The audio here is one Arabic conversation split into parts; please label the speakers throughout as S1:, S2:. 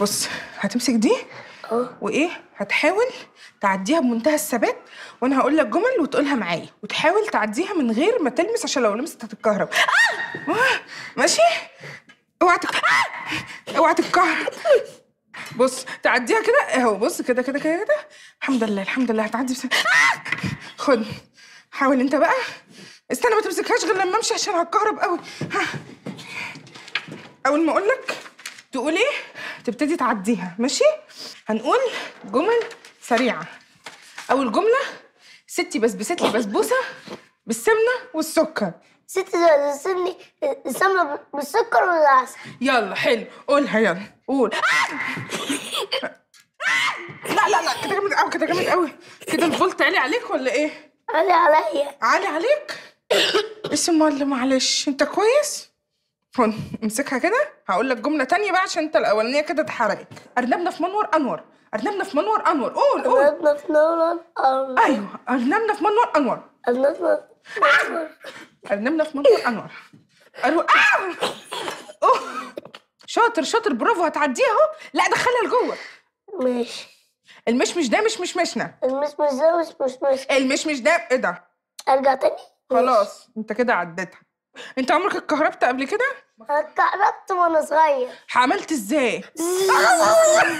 S1: بص هتمسك دي اه وايه هتحاول تعديها بمنتهى الثبات وانا هقول لك جمل وتقولها معايا وتحاول تعديها من غير ما تلمس عشان لو لمست هتتكهرب آه! آه، ماشي اوعى اوعى تتكهرب بص تعديها كده اهو بص كده كده كده كده الحمد لله الحمد لله هتعدي بس آه! خد حاول انت بقى استنى ما تمسكهاش غير لما امشي عشان هتكهرب قوي ها اول ما اقول لك تقول ايه تبتدي تعديها ماشي هنقول جمل سريعه اول جمله ستي بسبست لي بسبوسه بالسمنه والسكر ستي بسبستني السمنه بالسكر والعسل يلا حلو قولها يلا قول لا لا لا كده جامد قوي كده جامد قوي كده الفولت عالي عليك ولا ايه؟ عالي عليا عالي عليك؟ اسم الله معلش انت كويس؟ امسكها كده هقول لك جمله تانية بقى عشان انت الاولانيه كده اتحرقت ارنبنا في منور انور ارنبنا في منور انور قول قول ارنبنا في منور انور ايوه ارنبنا في منور انور ارنبنا في منور انور انور آه! شاطر شاطر برافو هتعديها اهو لا دخلها لجوه ماشي المشمش ده مش مشمشنا المشمش ده مش مشمشنا المشمش ده ايه ده؟ ارجع تاني؟ خلاص انت كده عديتها انت عمرك اتكهربت قبل كده؟ اتقلبت وانا صغير حملت ازاي؟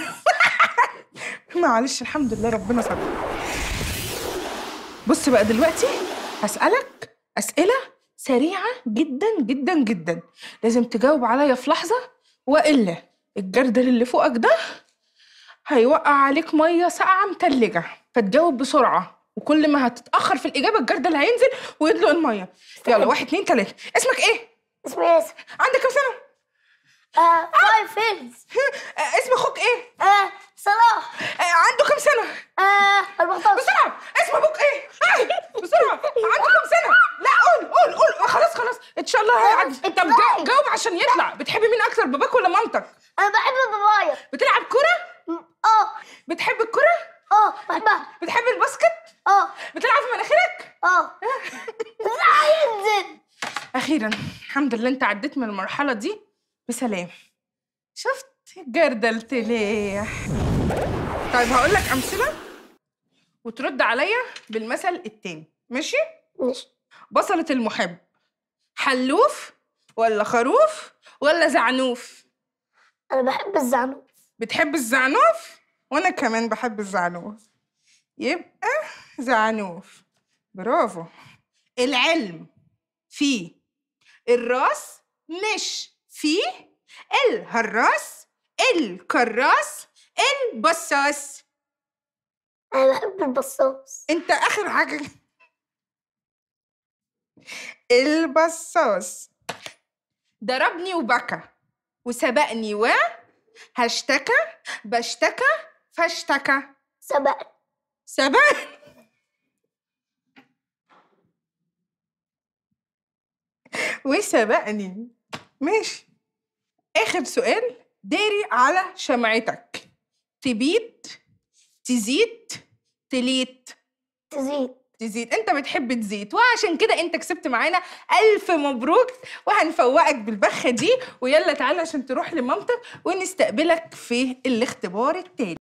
S1: معلش الحمد لله ربنا صدق بص بقى دلوقتي هسألك أسئلة سريعة جدا جدا جدا لازم تجاوب عليا في لحظة وإلا الجردل اللي فوقك ده هيوقع عليك مية ساقعة متلجة فتجاوب بسرعة وكل ما هتتأخر في الإجابة الجردل هينزل ويدلق المية يلا واحد اتنين تلاتة اسمك إيه؟ اسمي إيه؟ ياسر عندك كام سنه؟ آه فايف فيلز آه اسم اخوك ايه؟ آه صلاح آه عنده كام سنه؟ آه 14 بسرعه اسم ابوك ايه؟ آه بسرعه عنده كام سنه؟ لا قول قول قول آه، خلاص خلاص ان شاء الله هيعدي آه، طب جاوب عشان يطلع بتحبي مين اكتر باباك ولا مامتك؟ انا بحب بابايا بتلعب كوره؟ اه بتحب الكوره؟ اه بحبها بتحب الباسكت؟ اه بتلعب في مناخيرك؟ اه لا ينزل اخيرا الحمد لله انت عديت من المرحله دي بسلام شفت جردلت ليه طيب هقول لك امثله وترد عليا بالمثل التاني ماشي ماشي بصله المحب حلوف ولا خروف ولا زعنوف انا بحب الزعنوف بتحب الزعنوف وانا كمان بحب الزعنوف يبقى زعنوف برافو العلم فيه الراس مش فيه الهراس الكراس البصاص انا بحب البصاص انت اخر حاجه البصاص ضربني وبكى وسبقني و هشتكى بشتكى فاشتكى سبقني سبقني وسبقني ماشي اخر سؤال داري على شمعتك تبيد تزيد تليت تزيد تزيد انت بتحب تزيد وعشان كده انت كسبت معانا الف مبروك وهنفوقك بالبخه دي ويلا تعالى عشان تروح لمامتك ونستقبلك في الاختبار التالي